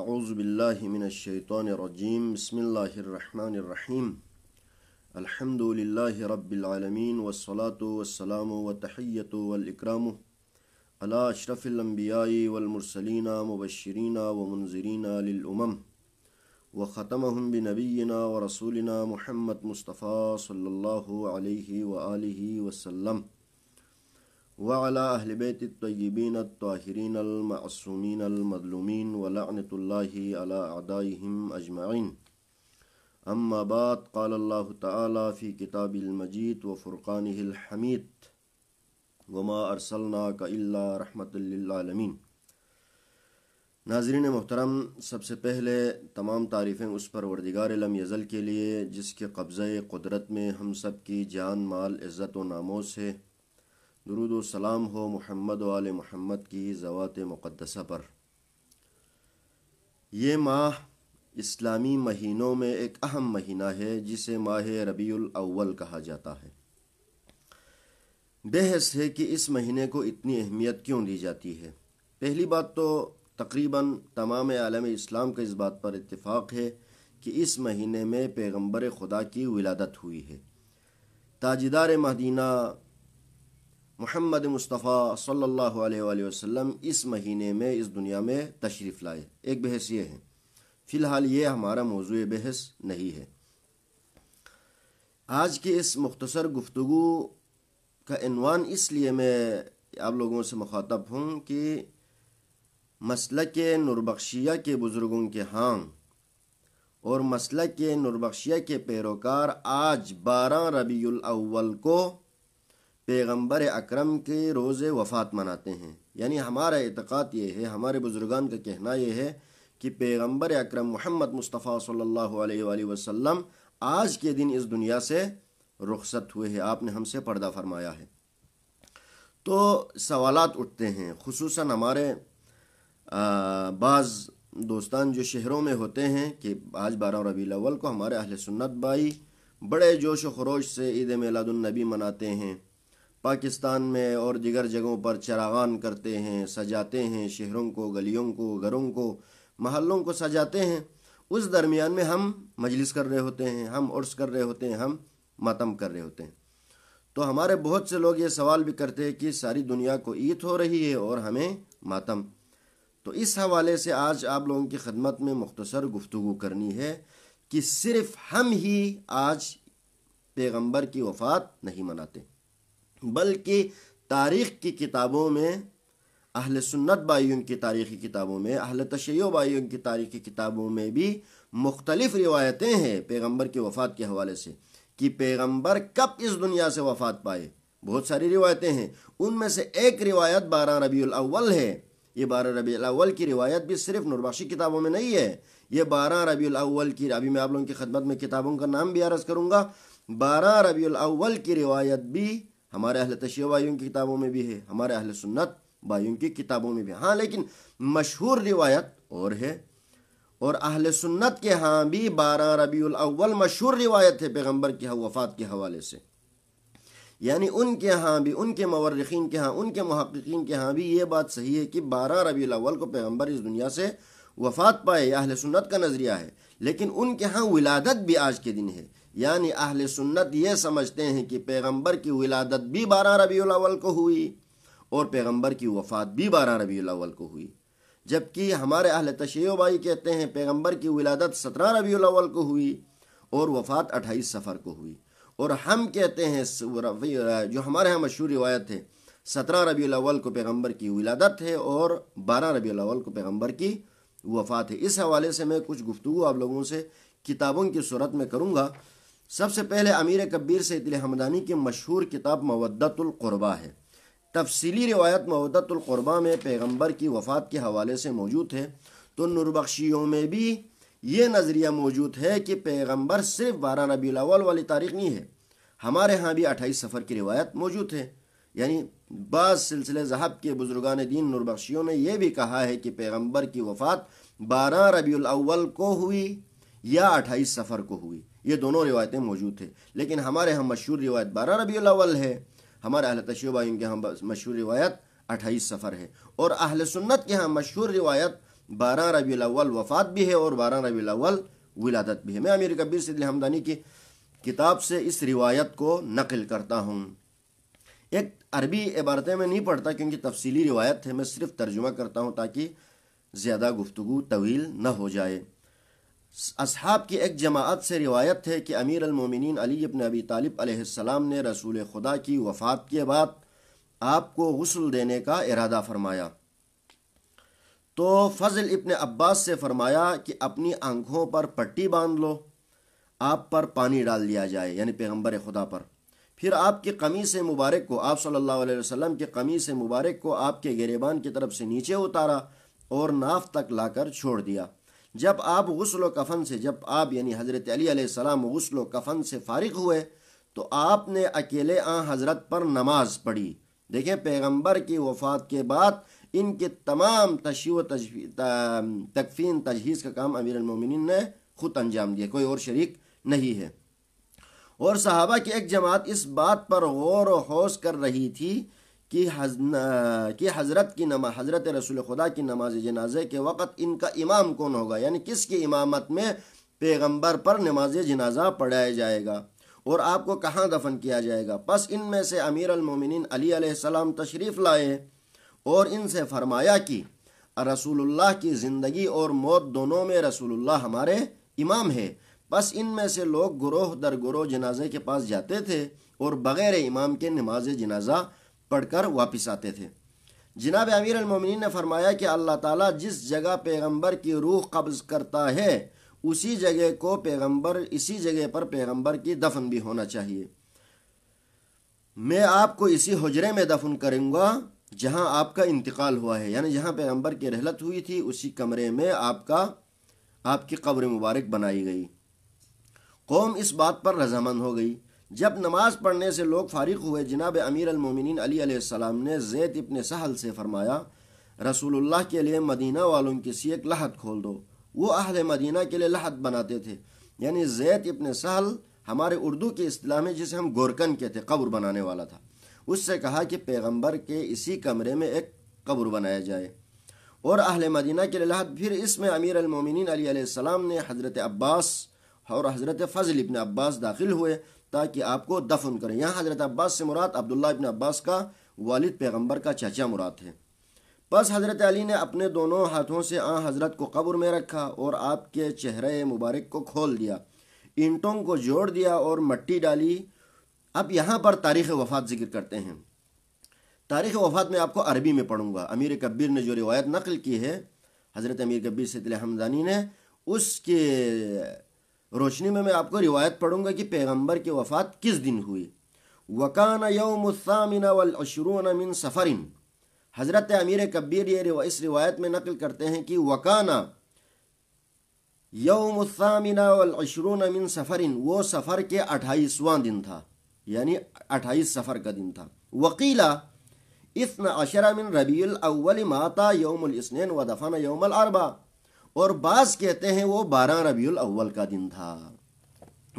اعوذ باللہ من الشیطان الرجیم بسم اللہ الرحمن الرحیم الحمد للہ رب العالمین والصلاة والسلام والتحیت والاکرام علی اشرف الانبیاء والمرسلین مبشرین ومنذرین للامم وختمهم بنبینا ورسولنا محمد مصطفی صلی اللہ علیہ وآلہ علیہ وسلم وعلى أهل بيت الطيبين الطاهرين المعصومين المظلومين ولعنة الله على أعدائهم أجمعين أما بعد قال الله تعالى في كتاب المجيد وفرقانه الحميد وما أرسلناك إلا رحمة للعالمين ناظرین محترم سب سے پہلے تمام تعریفیں اس پر وردگار لم یزل کے لیے جس کے قبضۂ قدرت میں ہم سب کی جان مال عزت و ناموس ہے درود و سلام ہو محمد و آل محمد کی زوات مقدسہ پر یہ ماہ اسلامی مہینوں میں ایک اہم مہینہ ہے جسے ماہ ربیع الاول کہا جاتا ہے بحث ہے کہ اس مہینے کو اتنی اہمیت کیوں دی جاتی ہے پہلی بات تو تقریباً تمام عالم اسلام کا اس بات پر اتفاق ہے کہ اس مہینے میں پیغمبر خدا کی ولادت ہوئی ہے تاجدار مدینہ محمد مصطفیٰ صلی اللہ علیہ وآلہ وسلم اس مہینے میں اس دنیا میں تشریف لائے ایک بحث یہ ہے فی الحال یہ ہمارا موضوع بحث نہیں ہے آج کے اس مختصر گفتگو کا عنوان اس لیے میں آپ لوگوں سے مخاطب ہوں کہ مسلک نوربخشیہ کے بزرگوں کے ہاں اور مسلک نوربخشیہ کے پیروکار آج بارہ ربیع الاول کو پیغمبر اکرم کے روز وفات مناتے ہیں یعنی ہمارا اعتقاد یہ ہے ہمارے بزرگان کا کہنا یہ ہے کہ پیغمبر اکرم محمد مصطفیٰ صلی اللہ علیہ وآلہ وسلم آج کے دن اس دنیا سے رخصت ہوئے ہیں آپ نے ہم سے پردہ فرمایا ہے تو سوالات اٹھتے ہیں خصوصاً ہمارے بعض دوستان جو شہروں میں ہوتے ہیں کہ آج بارہ ربی الاول کو ہمارے اہل سنت بھائی بڑے جوش و خروش سے عید میلاد النبی مناتے ہیں پاکستان میں اور دیگر جگہوں پر چراغان کرتے ہیں سجاتے ہیں شہروں کو گلیوں کو گھروں کو محلوں کو سجاتے ہیں اس درمیان میں ہم مجلس کر رہے ہوتے ہیں ہم عرص کر رہے ہوتے ہیں ہم ماتم کر رہے ہوتے ہیں تو ہمارے بہت سے لوگ یہ سوال بھی کرتے ہیں کہ ساری دنیا کو عید ہو رہی ہے اور ہمیں ماتم تو اس حوالے سے آج آپ لوگوں کی خدمت میں مختصر گفتگو کرنی ہے کہ صرف ہم ہی آج پیغمبر کی وفات نہیں مناتے بلکہ تاریخ کی کتابوں میں اہل سنت بائیوں کی تاریخی کتابوں میں اہل تشیع بائیوں کی تاریخی کتابوں میں بھی مختلف روایتیں ہیں پیغمبر کی وفات کے حوالے سے کہ پیغمبر کب اس دنیا سے وفات پائے بہت ساری روایتیں ہیں ان میں سے ایک روایت بارہ ربیع الاول ہے یہ بارہ ربیع الاول کی روایت بھی صرف نربخشی کتابوں میں نہیں ہے یہ بارہ ربیع الاول کی ابھی میں آپ لوگوں کی خدمت میں کتابوں کا نام بھی عرض کروں گا بارہ ربیع الاول کی روایت بھی ہمارے اہل تشیع بھائیوں کی کتابوں میں بھی ہے ہمارے اہل سنت بھائیوں کی کتابوں میں بھی ہے ہاں لیکن مشہور روایت اور ہے اور اہل سنت کے ہاں بھی بارہ ربیع الاول مشہور روایت ہے پیغمبر کی وفات کے حوالے سے یعنی ان کے ہاں بھی ان کے مورخین کے ہاں ان کے محققین کے ہاں بھی یہ بات صحیح ہے کہ بارہ ربیع الاول کو پیغمبر اس دنیا سے وفات پائے یہ اہل سنت کا نظریہ ہے لیکن ان کے ہاں ولادت بھی آج کے دن ہے یعنی اہل سنت یہ سمجھتے ہیں کہ پیغمبر کی ولادت بھی بارہ ربیع الاول کو ہوئی اور پیغمبر کی وفات بھی بارہ ربیع الاول کو ہوئی جبکہ ہمارے اہل تشیو بھائی کہتے ہیں پیغمبر کی ولادت سترہ ربیع الاول کو ہوئی اور وفات اٹھائیس سفر کو ہوئی اور ہم کہتے ہیں جو ہمارے ہاں مشہور روایت ہے سترہ ربیع الاول کو پیغمبر کی ولادت ہے اور بارہ ربیع الاول کو پیغمبر کی وفات ہے اس حوالے سے میں کچھ گفتگو آپ لوگوں سے کتابوں کی صورت میں کروں گا سب سے پہلے امیر کبیر سے حمدانی کی مشہور کتاب مودت القربہ ہے تفصیلی روایت مودت القربہ میں پیغمبر کی وفات کے حوالے سے موجود ہے تو نوربخشیوں میں بھی یہ نظریہ موجود ہے کہ پیغمبر صرف بارہ ربی الاول والی تاریخ نہیں ہے ہمارے ہاں بھی اٹھائیس سفر کی روایت موجود ہے یعنی بعض سلسلے ذہب کے بزرگان دین نوربخشیوں نے یہ بھی کہا ہے کہ پیغمبر کی وفات بارہ ربیع الاول کو ہوئی یا اٹھائیس سفر کو ہوئی یہ دونوں روایتیں موجود تھے لیکن ہمارے ہم ہاں مشہور روایت بارہ ربی الاول ہے ہمارے اہل تشاون کے ہم ہاں مشہور روایت اٹھائیس سفر ہے اور اہل سنت کے ہم ہاں مشہور روایت بارہ ربی الاول وفات بھی ہے اور بارہ ربی الاول ولادت بھی ہے میں امیر کبیر صدی الحمدانی کی کتاب سے اس روایت کو نقل کرتا ہوں ایک عربی عبارتیں میں نہیں پڑھتا کیونکہ تفصیلی روایت ہے میں صرف ترجمہ کرتا ہوں تاکہ زیادہ گفتگو طویل نہ ہو جائے اصحاب کی ایک جماعت سے روایت ہے کہ امیر المومنین علی ابن ابی طالب علیہ السلام نے رسول خدا کی وفات کے بعد آپ کو غسل دینے کا ارادہ فرمایا تو فضل ابن عباس سے فرمایا کہ اپنی آنکھوں پر پٹی باندھ لو آپ پر پانی ڈال دیا جائے یعنی پیغمبر خدا پر پھر آپ کی کمی سے مبارک کو آپ صلی اللہ علیہ وسلم کے کمی سے مبارک کو آپ کے گریبان کی طرف سے نیچے اتارا اور ناف تک لا کر چھوڑ دیا جب آپ غسل و کفن سے جب آپ یعنی حضرت علی علیہ السلام غسل و کفن سے فارغ ہوئے تو آپ نے اکیلے آ حضرت پر نماز پڑھی دیکھیں پیغمبر کی وفات کے بعد ان کے تمام تشیع و تکفین تجہیز کا کام امیر المومنین نے خود انجام دیا کوئی اور شریک نہیں ہے اور صحابہ کی ایک جماعت اس بات پر غور و حوص کر رہی تھی کہ حضرت کی نماز حضرت رسول خدا کی نماز جنازے کے وقت ان کا امام کون ہوگا یعنی کس کی امامت میں پیغمبر پر نماز جنازہ پڑھایا جائے گا اور آپ کو کہاں دفن کیا جائے گا پس ان میں سے امیر المومنین علی علیہ السلام تشریف لائے اور ان سے فرمایا کہ رسول اللہ کی زندگی اور موت دونوں میں رسول اللہ ہمارے امام ہے بس ان میں سے لوگ گروہ در گروہ جنازے کے پاس جاتے تھے اور بغیر امام کے نماز جنازہ پڑھ کر واپس آتے تھے جناب امیر المومنین نے فرمایا کہ اللہ تعالیٰ جس جگہ پیغمبر کی روح قبض کرتا ہے اسی جگہ کو پیغمبر اسی جگہ پر پیغمبر کی دفن بھی ہونا چاہیے میں آپ کو اسی حجرے میں دفن کروں گا جہاں آپ کا انتقال ہوا ہے یعنی جہاں پیغمبر کی رحلت ہوئی تھی اسی کمرے میں آپ کا آپ کی قبر مبارک بنائی گئی قوم اس بات پر رضامند ہو گئی جب نماز پڑھنے سے لوگ فارغ ہوئے جناب امیر المومنین علی علیہ السلام نے زید ابن سہل سے فرمایا رسول اللہ کے لیے مدینہ والوں کسی ایک لحت کھول دو وہ اہل مدینہ کے لیے لحت بناتے تھے یعنی زید ابن سہل ہمارے اردو کے اصطلاح میں جسے ہم گورکن کے تھے قبر بنانے والا تھا اس سے کہا کہ پیغمبر کے اسی کمرے میں ایک قبر بنایا جائے اور اہل مدینہ کے لئے لحت پھر اس میں امیر المومنین علی علیہ السلام نے حضرت عباس اور حضرت فضل ابن عباس داخل ہوئے تاکہ آپ کو دفن کریں یہاں حضرت عباس سے مراد عبداللہ ابن عباس کا والد پیغمبر کا چچا مراد ہے بس حضرت علی نے اپنے دونوں ہاتھوں سے آ حضرت کو قبر میں رکھا اور آپ کے چہرے مبارک کو کھول دیا اینٹوں کو جوڑ دیا اور مٹی ڈالی اب یہاں پر تاریخ وفات ذکر کرتے ہیں تاریخ وفات میں آپ کو عربی میں پڑھوں گا امیر کبیر نے جو روایت نقل کی ہے حضرت امیر کبیر سے حمدانی نے اس کے روشنی میں میں آپ کو روایت پڑھوں گا کہ پیغمبر کی وفات کس دن ہوئی وکان یوم الثامن والعشرون من سفرن حضرت امیر کبیر یہ اس روایت میں نقل کرتے ہیں کہ یوم الثامن والعشرون من سفرن وہ سفر کے اٹھائیسواں دن تھا یعنی اٹھائیس سفر کا دن تھا وکیلا اس من ربیع الاول ماتا یوم الاسنین و دفن یوم الاربعہ اور بعض کہتے ہیں وہ بارہ ربیع الاول کا دن تھا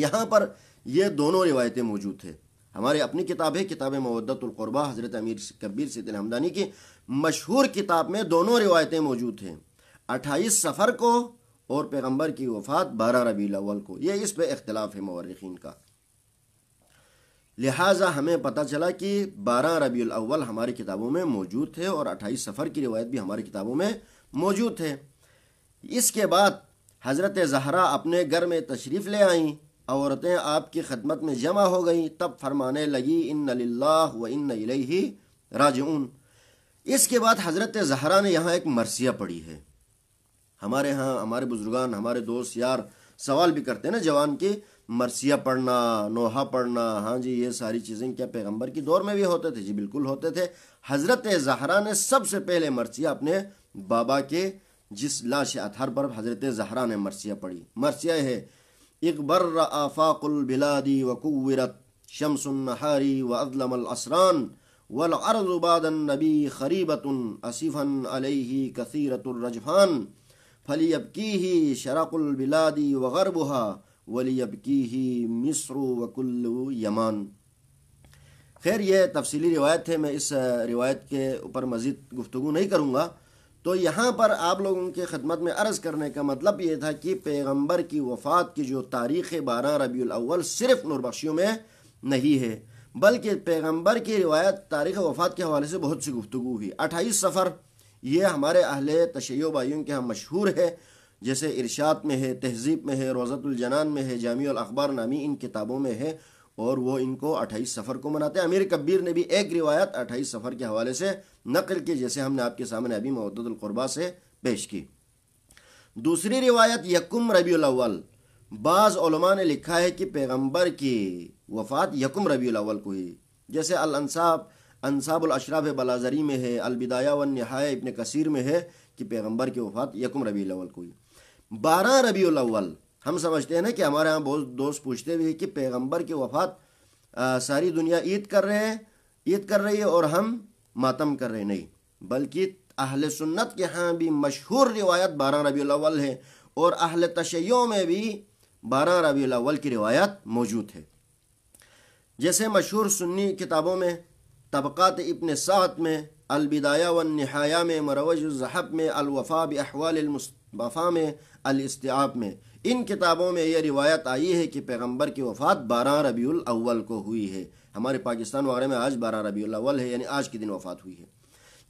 یہاں پر یہ دونوں روایتیں موجود تھے ہمارے اپنی کتاب ہے کتاب مودت القربہ حضرت امیر کبیر سید الحمدانی کی مشہور کتاب میں دونوں روایتیں موجود ہیں اٹھائیس سفر کو اور پیغمبر کی وفات بارہ ربیع الاول کو یہ اس پہ اختلاف ہے مورخین کا لہٰذا ہمیں پتہ چلا کہ بارہ ربیع الاول ہماری کتابوں میں موجود تھے اور اٹھائیس سفر کی روایت بھی ہماری کتابوں میں موجود تھے اس کے بعد حضرت زہرا اپنے گھر میں تشریف لے آئیں عورتیں آپ کی خدمت میں جمع ہو گئیں تب فرمانے لگی ان ان و الیہ راجعون اس کے بعد حضرت زہرا نے یہاں ایک مرثیہ پڑھی ہے ہمارے ہاں ہمارے بزرگان ہمارے دوست یار سوال بھی کرتے ہیں نا جوان کی مرثیہ پڑھنا نوحہ پڑھنا ہاں جی یہ ساری چیزیں کیا پیغمبر کی دور میں بھی ہوتے تھے جی بالکل ہوتے تھے حضرت زہرا نے سب سے پہلے مرثیہ اپنے بابا کے جس لاش اتھر پر حضرت زہرا نے مرثیہ پڑھی مرثیہ ہے اکبر آفاق البلادی وقورت شمس النہاری و ادلم الاسران والعرض بعد النبی خریبۃ عصیفن علیہ کثیرت الرجان پھلی ابکی ہی البلادی وغربہ ولی اب مصر وکل یمان خیر یہ تفصیلی روایت ہے میں اس روایت کے اوپر مزید گفتگو نہیں کروں گا تو یہاں پر آپ لوگوں کی خدمت میں عرض کرنے کا مطلب یہ تھا کہ پیغمبر کی وفات کی جو تاریخ بارہ ربیع الاول صرف نور بخشیوں میں نہیں ہے بلکہ پیغمبر کی روایت تاریخ وفات کے حوالے سے بہت سی گفتگو ہوئی اٹھائیس سفر یہ ہمارے اہل تشیع بھائیوں کے ہم ہاں مشہور ہے جیسے ارشاد میں ہے تہذیب میں ہے روزت الجنان میں ہے جامع الاخبار نامی ان کتابوں میں ہے اور وہ ان کو اٹھائیس سفر کو مناتے ہیں امیر کبیر نے بھی ایک روایت اٹھائیس سفر کے حوالے سے نقل کی جیسے ہم نے آپ کے سامنے ابھی محدود القربا سے پیش کی دوسری روایت یکم ربی الاول بعض علماء نے لکھا ہے کہ پیغمبر کی وفات یکم ربی الاول کو ہی جیسے الانصاب انصاب الاشراف بلازری میں ہے البدایہ البدایا ابن کثیر میں ہے کہ پیغمبر کی وفات یکم ربی الاول کو ہی بارہ ربی الاول ہم سمجھتے ہیں نا کہ ہمارے یہاں بہت دوست پوچھتے بھی کہ پیغمبر کی وفات ساری دنیا عید کر رہے ہیں عید کر رہی ہے اور ہم ماتم کر رہے نہیں بلکہ اہل سنت کے ہاں بھی مشہور روایت بارہ ربی الاول ہے اور اہل تشیعوں میں بھی بارہ ربی الاول کی روایت موجود ہے جیسے مشہور سنی کتابوں میں طبقات ابن سعد میں البدایہ و نہایا میں مروج الظہب میں الوفا بحوال المصطفیٰ میں الاستعاب میں ان کتابوں میں یہ روایت آئی ہے کہ پیغمبر کی وفات بارہ ربیع الاول کو ہوئی ہے ہمارے پاکستان وغیرہ میں آج بارہ ربیع الاول ہے یعنی آج کے دن وفات ہوئی ہے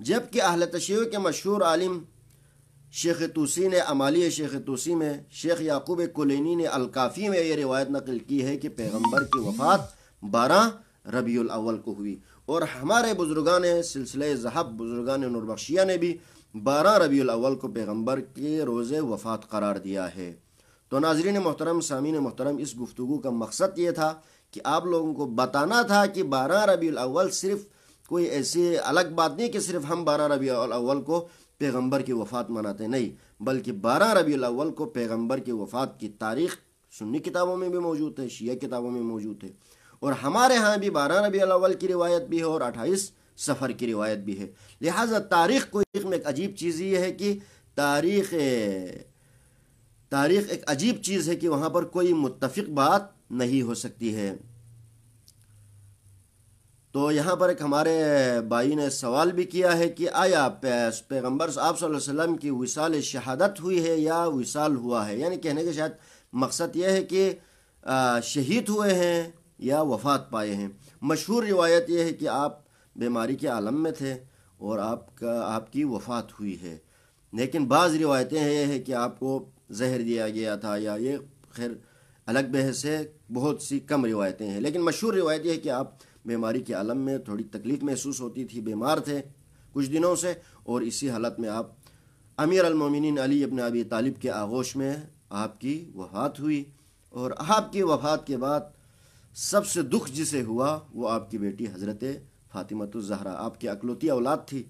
جب کہ اہل تشیع کے مشہور عالم شیخ توسی نے امالی شیخ توسی میں شیخ یعقوب کلینی نے الکافی میں یہ روایت نقل کی ہے کہ پیغمبر کی وفات بارہ ربیع الاول کو ہوئی اور ہمارے بزرگان سلسلہ ذہب بزرگان نوربخشیہ نے بھی بارہ ربیع الاول کو پیغمبر کے روز وفات قرار دیا ہے تو ناظرین محترم سامعین محترم اس گفتگو کا مقصد یہ تھا کہ آپ لوگوں کو بتانا تھا کہ بارہ ربی الاول صرف کوئی ایسی الگ بات نہیں کہ صرف ہم بارہ ربیع الاول کو پیغمبر کی وفات مناتے نہیں بلکہ بارہ ربی الاول کو پیغمبر کی وفات کی تاریخ سنی کتابوں میں بھی موجود ہے شیعہ کتابوں میں موجود ہے اور ہمارے ہاں بھی بارہ ربی الاول کی روایت بھی ہے اور اٹھائیس سفر کی روایت بھی ہے لہٰذا تاریخ کو ایک عجیب چیز یہ ہے کہ تاریخ تاریخ ایک عجیب چیز ہے کہ وہاں پر کوئی متفق بات نہیں ہو سکتی ہے تو یہاں پر ایک ہمارے بھائی نے سوال بھی کیا ہے کہ آیا پیغمبر صاحب آپ صلی اللہ علیہ وسلم کی وصال شہادت ہوئی ہے یا وصال ہوا ہے یعنی کہنے کے شاید مقصد یہ ہے کہ شہید ہوئے ہیں یا وفات پائے ہیں مشہور روایت یہ ہے کہ آپ بیماری کے عالم میں تھے اور آپ کا آپ کی وفات ہوئی ہے لیکن بعض روایتیں یہ ہے کہ آپ کو زہر دیا گیا تھا یا یہ خیر الگ بحث ہے بہت سی کم روایتیں ہیں لیکن مشہور روایت یہ ہے کہ آپ بیماری کے عالم میں تھوڑی تکلیف محسوس ہوتی تھی بیمار تھے کچھ دنوں سے اور اسی حالت میں آپ امیر المومنین علی ابن ابی طالب کے آغوش میں آپ کی وفات ہوئی اور آپ کی وفات کے بعد سب سے دکھ جسے ہوا وہ آپ کی بیٹی حضرت فاطمۃ الزہرا آپ کی اقلوتی اولاد تھی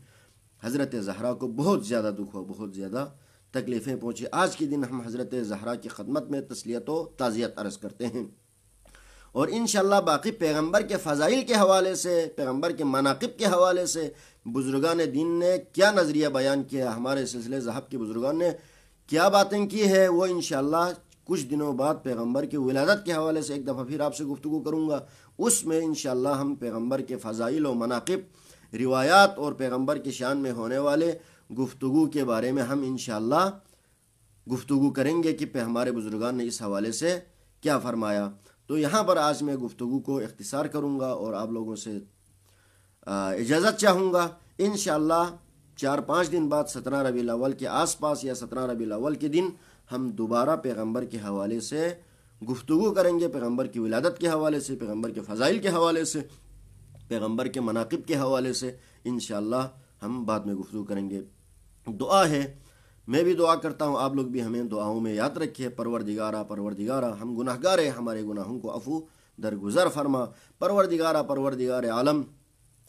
حضرت زہرا کو بہت زیادہ دکھ ہوا بہت زیادہ تکلیفیں پہنچی آج کے دن ہم حضرت زہرا کی خدمت میں تسلیت و تعزیت عرض کرتے ہیں اور انشاءاللہ باقی پیغمبر کے فضائل کے حوالے سے پیغمبر کے مناقب کے حوالے سے بزرگان دین نے کیا نظریہ بیان کیا ہمارے سلسلے ذہب کے بزرگان نے کیا باتیں کی ہے وہ انشاءاللہ کچھ دنوں بعد پیغمبر کی ولادت کے حوالے سے ایک دفعہ پھر آپ سے گفتگو کروں گا اس میں انشاءاللہ ہم پیغمبر کے فضائل و مناقب روایات اور پیغمبر کی شان میں ہونے والے گفتگو کے بارے میں ہم انشاءاللہ گفتگو کریں گے کہ پہ ہمارے بزرگان نے اس حوالے سے کیا فرمایا تو یہاں پر آج میں گفتگو کو اختصار کروں گا اور آپ لوگوں سے اجازت چاہوں گا انشاءاللہ چار پانچ دن بعد سترہ ربی الاول کے آس پاس یا سترہ ربی الاول کے دن ہم دوبارہ پیغمبر کے حوالے سے گفتگو کریں گے پیغمبر کی ولادت کے حوالے سے پیغمبر کے فضائل کے حوالے سے پیغمبر کے مناقب کے حوالے سے انشاءاللہ ہم بعد میں گفتگو کریں گے دعا ہے میں بھی دعا کرتا ہوں آپ لوگ بھی ہمیں دعاؤں میں یاد رکھے پروردگارہ پروردگارہ ہم گناہ گار ہمارے گناہوں کو افو درگزر فرما پروردگارہ پروردگار عالم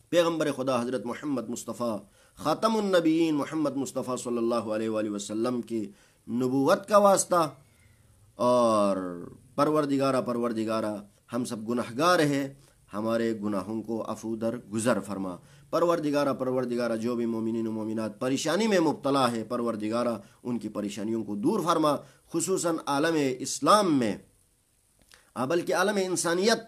پیغمبر خدا حضرت محمد مصطفیٰ خاتم النبیین محمد مصطفیٰ صلی اللہ علیہ وآلہ وسلم کی نبوت کا واسطہ اور پروردگارہ پروردگارہ ہم سب گناہ گار ہیں ہمارے گناہوں کو افو در گزر فرما پروردگارہ پروردگارہ جو بھی مومنین و مومنات پریشانی میں مبتلا ہے پروردگارہ ان کی پریشانیوں کو دور فرما خصوصاً عالم اسلام میں بلکہ عالم انسانیت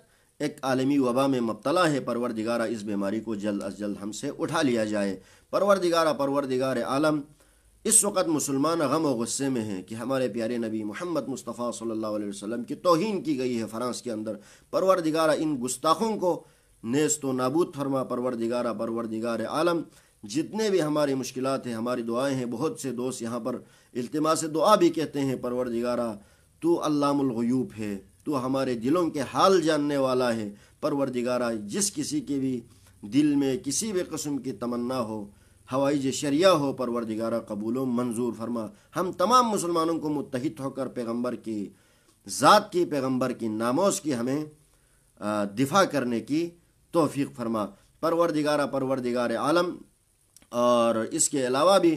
ایک عالمی وبا میں مبتلا ہے پروردگارہ اس بیماری کو جلد از جلد ہم سے اٹھا لیا جائے پروردگارہ پروردگار عالم اس وقت مسلمان غم و غصے میں ہیں کہ ہمارے پیارے نبی محمد مصطفیٰ صلی اللہ علیہ وسلم کی توہین کی گئی ہے فرانس کے اندر پروردگارہ ان گستاخوں کو نیست و نابود فرما پروردگارہ پروردگار عالم جتنے بھی ہماری مشکلات ہیں ہماری دعائیں ہیں بہت سے دوست یہاں پر التماس دعا بھی کہتے ہیں پروردگارہ تو علام الغیوب ہے تو ہمارے دلوں کے حال جاننے والا ہے پروردگارہ جس کسی کے بھی دل میں کسی بھی قسم کی تمنا ہو ہوائی شریعہ ہو پروردگارہ قبول و منظور فرما ہم تمام مسلمانوں کو متحد ہو کر پیغمبر کی ذات کی پیغمبر کی ناموز کی ہمیں دفاع کرنے کی توفیق فرما پروردگارہ پروردگار عالم اور اس کے علاوہ بھی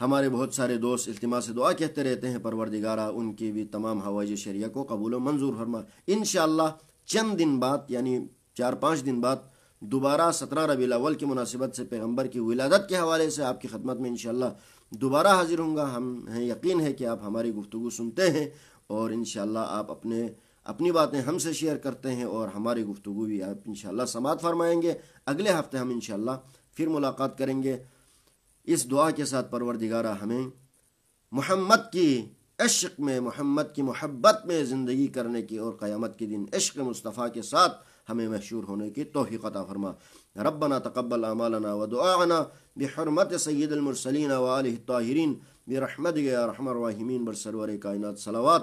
ہمارے بہت سارے دوست التما سے دعا کہتے رہتے ہیں پروردگارہ ان کی بھی تمام ہوائی شریعہ کو قبول و منظور فرما انشاءاللہ چند دن بعد یعنی چار پانچ دن بعد دوبارہ سترہ الاول کی مناسبت سے پیغمبر کی ولادت کے حوالے سے آپ کی خدمت میں انشاءاللہ دوبارہ حاضر ہوں گا ہم ہیں یقین ہے کہ آپ ہماری گفتگو سنتے ہیں اور انشاءاللہ آپ اپنے اپنی باتیں ہم سے شیئر کرتے ہیں اور ہماری گفتگو بھی آپ انشاءاللہ سماعت فرمائیں گے اگلے ہفتے ہم انشاءاللہ پھر ملاقات کریں گے اس دعا کے ساتھ پروردگارہ ہمیں محمد کی عشق میں محمد کی محبت میں زندگی کرنے کی اور قیامت کے دن عشق مصطفیٰ کے ساتھ ہمیں مشہور ہونے کی عطا فرما ربنا تقبل اعمالنا و بحرمت سید المرسلین و الطاہرین برحمت یا رحمت الرحمین الرحمر بر کائنات صلوات